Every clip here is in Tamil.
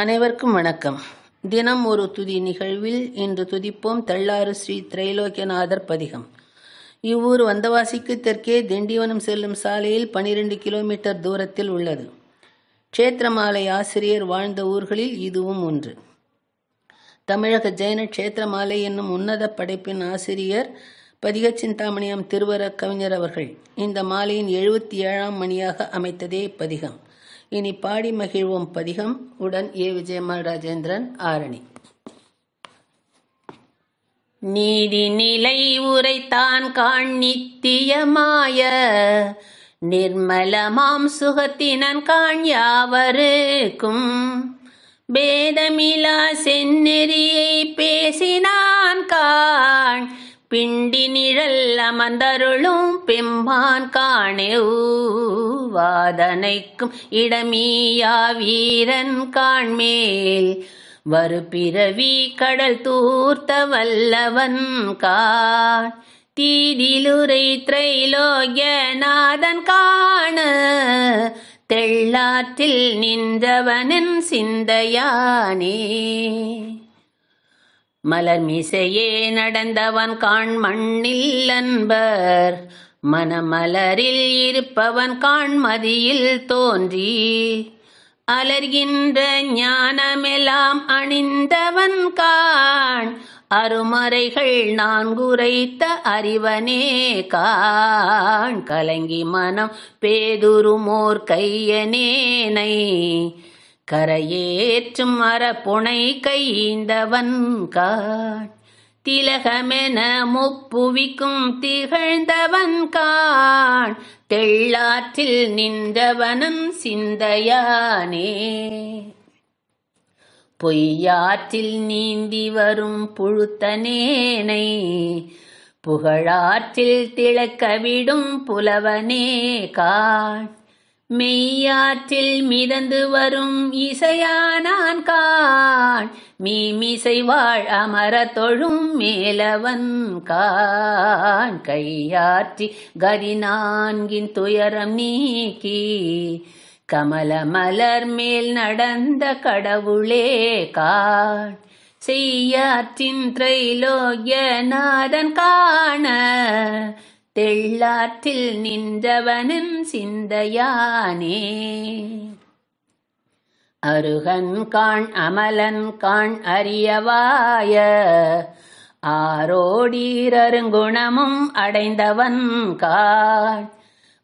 அனைவருக்கும் வணக்கம் தினம் ஒரு துதி நிகழ்வில் இன்று துதிப்போம் தள்ளாறு ஸ்ரீ திரைலோக்கியநாதர் பதிகம் இவ்வூர் வந்தவாசிக்கு தெற்கே திண்டிவனம் செல்லும் சாலையில் பனிரெண்டு கிலோமீட்டர் தூரத்தில் உள்ளது க்ஷேத்திரமாலை ஆசிரியர் வாழ்ந்த ஊர்களில் இதுவும் ஒன்று தமிழக ஜெயன க்ஷேத்திரமாலை என்னும் உன்னத படைப்பின் ஆசிரியர் பதிக சிந்தாமணியம் திருவர கவிஞர் அவர்கள் இந்த மாலையின் எழுபத்தி ஏழாம் மணியாக அமைத்ததே பதிகம் இனி பாடி மகிழ்வோம் பதிகம் உடன் ஏ விஜயமா ராஜேந்திரன் ஆரணி நீதி நிலை உரைத்தான் காண் நித்தியமாய நிர்மலமாம் சுகத்தினன் காண் யாவருக்கும் பேதமிலா சென்னெறியை பேசினான் காண் பிண்டி நிழல் அமர்ந்தருளும் பெம்பான் காணேவு வாதனைக்கும் இடமீயா வீரன் காண்மேல் பிறவி கடல் தூர்த்த வல்லவன் கான் தீதிலுரை திரைலோகியநாதன் காண தெள்ளாற்றில் நின்றவனின் சிந்தையானே மிசையே நடந்தவன் காண் மண்ணில் அன்பர் மனமலரில் இருப்பவன் காண்மதியில் மதியில் தோன்றி அலர்கின்ற ஞானமெல்லாம் அணிந்தவன் காண் அருமறைகள் நான் குறைத்த அறிவனே காண் கலங்கி மனம் பேதுருமோர் கையனேனை கரையேற்றும் அறப்புனை கைந்தவன் காட் திலகமென முப்புவிக்கும் திகழ்ந்தவன் காண் தெள்ளாற்றில் நின்றவனும் சிந்தையானே பொய்யாற்றில் நீந்தி வரும் புழுத்தனேனை புகழாற்றில் திளக்கவிடும் புலவனே காண் மெய்யாற்றில் மிதந்து வரும் இசையானான் கான் மீமிசை வாழ் அமர தொழும் மேலவன் கான் கையாற்றி கதி நான்கின் துயரம் நீக்கி கமல மலர் மேல் நடந்த கடவுளே கான் செய்யாற்றின் நாதன் காண தெள்ளாற்றில் நின்றவனும் சிந்தையானே அருகன் காண் அமலன் காண் அரியவாய ஆரோடீரருங்குணமும் அடைந்தவன் காண்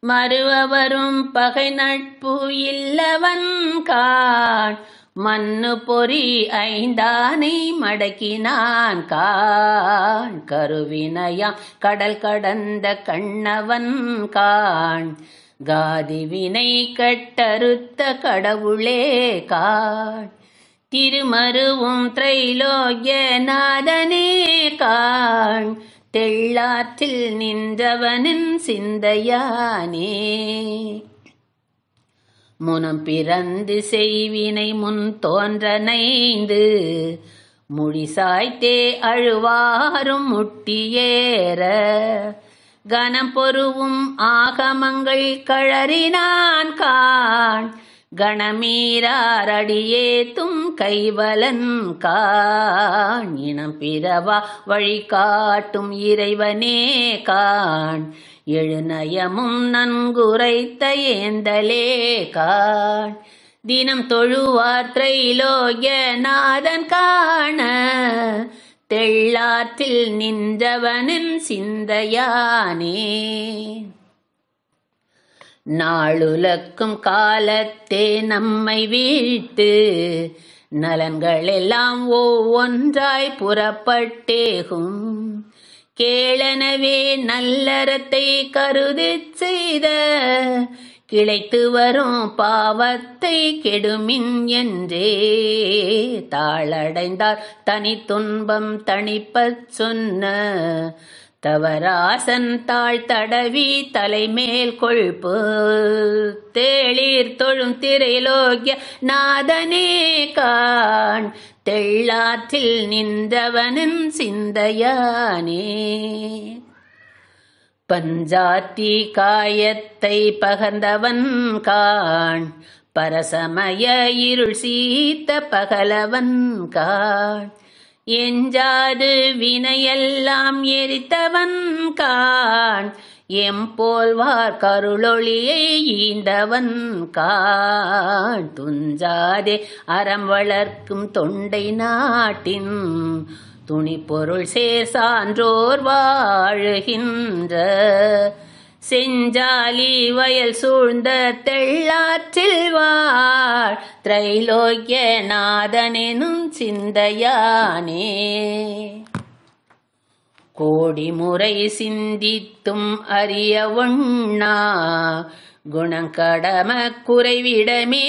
மறுவரும் பகை நட்பு இல்லவன் காண் மண்ணு பொறி ஐந்தானை மடக்கினான் காண் கருவினையாம் கடல் கடந்த கண்ணவன் காண் காதி வினை கட்டறுத்த கடவுளே காண் திருமருவும் திரைலோக்யநாதனே காண் தெள்ளாற்றில் நின்றவனின் சிந்தையானே முனம் பிறந்து செய்வினை முன் தோன்ற நைந்து மொழி சாய்த்தே அழுவாரும் முட்டியேற கனம் பொருவும் ஆகமங்கள் கழறினான் கான் கணமீரடியே தும் கைவலன் காண் இனம் பிறவா வழிகாட்டும் இறைவனே காண் எழுநயமும் நன்குரைத்த ஏந்தலே காண் தினம் நாதன் காண தெள்ளாற்றில் நின்றவனின் சிந்தையானே நாளுலக்கும் காலத்தே நம்மை வீழ்த்து நலன்கள் எல்லாம் ஒவ்வொன்றாய் புறப்பட்டேகும் கேளனவே நல்லறத்தை கருதி செய்த கிளைத்து வரும் பாவத்தை கெடுமின் என்றே தாளடைந்தார் தனி துன்பம் தணிப்பச் சொன்ன தவராசன் தாழ் தடவி தலைமேல் கொழுப்பு தேளீர் தொழும் திரைலோக்கிய நாதனே கான் தெள்ளாற்றில் நின்றவனின் சிந்தையானே பஞ்சாத்தி காயத்தை பகந்தவன் காண் பரசமய இருள் சீத்த பகலவன் காண் எஞ்சாது வினையெல்லாம் எரித்தவன் கான் எம்போல்வார் கருளொளியை ஈந்தவன் கான் துஞ்சாதே அறம் வளர்க்கும் தொண்டை நாட்டின் துணி பொருள் சேர் சான்றோர் வாழுகின்ற செஞ்சாலி வயல் சூழ்ந்த தெள்ளாற்றில் வாழ் திரைலோக்கிய நாதனெனும் சிந்தையானே கோடி முறை சிந்தித்தும் அறிய ஒண்ணா குணங்கடம குறைவிடமே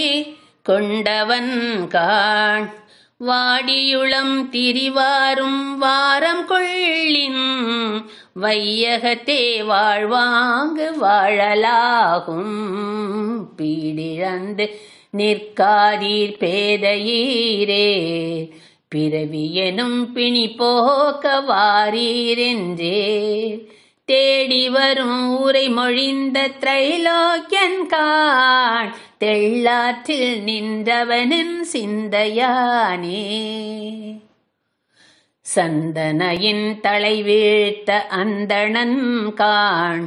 கொண்டவன் காண் வாடியுளம் திரிவாரும் வாரம் கொள்ளின் வையகத்தே வாழ்வாங்கு வாழலாகும் பீடிழந்து நிற்காதீர் பேதையீரே பிறவி எனும் பிணி போக்க வாரீரென்றே தேடி வரும் ஊரை மொழிந்த திரைலோக்கியன் கான் தெள்ளாற்றில் நின்றவனும் சிந்தையானே சந்தனையின் தலை வீழ்த்த அந்தணன் கான்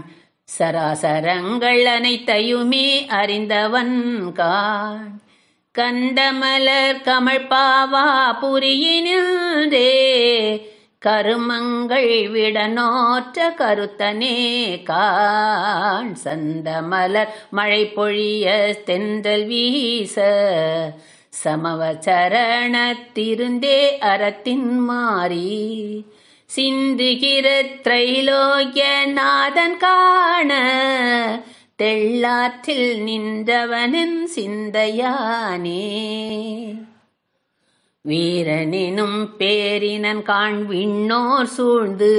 சராசரங்கள் அனைத்தையுமே அறிந்தவன் கான் கந்தமலர் கமழ்பாவா புரியினே கருமங்கள் விடனோற்ற கருத்தனே கான் சந்த மலர் மழை பொழிய தென்றல் வீச சமவ சரணத்திருந்தே அறத்தின் மாறி சிந்துகிற திரைலோக்கிய நாதன் காண தெள்ளாற்றில் நின்றவனின் சிந்தையானே வீரனினும் பேரினன் விண்ணோர் சூழ்ந்து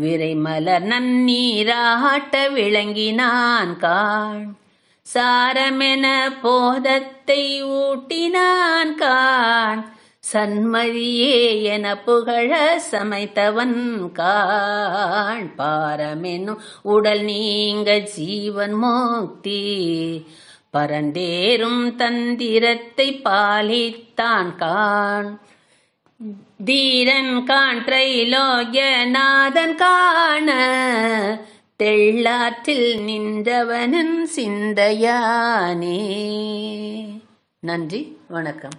விரைமலர் நன்னீராட்ட விளங்கினான் காண் சாரமென போதத்தை ஊட்டினான் காண் சன்மதியே என புகழ சமைத்தவன் காண் பாரமெனும் உடல் நீங்க ஜீவன் மோக்தி பரந்தேரும் தந்திரத்தை பாலித்தான் கான் தீரன் கான் கான்றைலோகநாதன் காண தெள்ளாற்றில் நின்றவனும் சிந்தையானே நன்றி வணக்கம்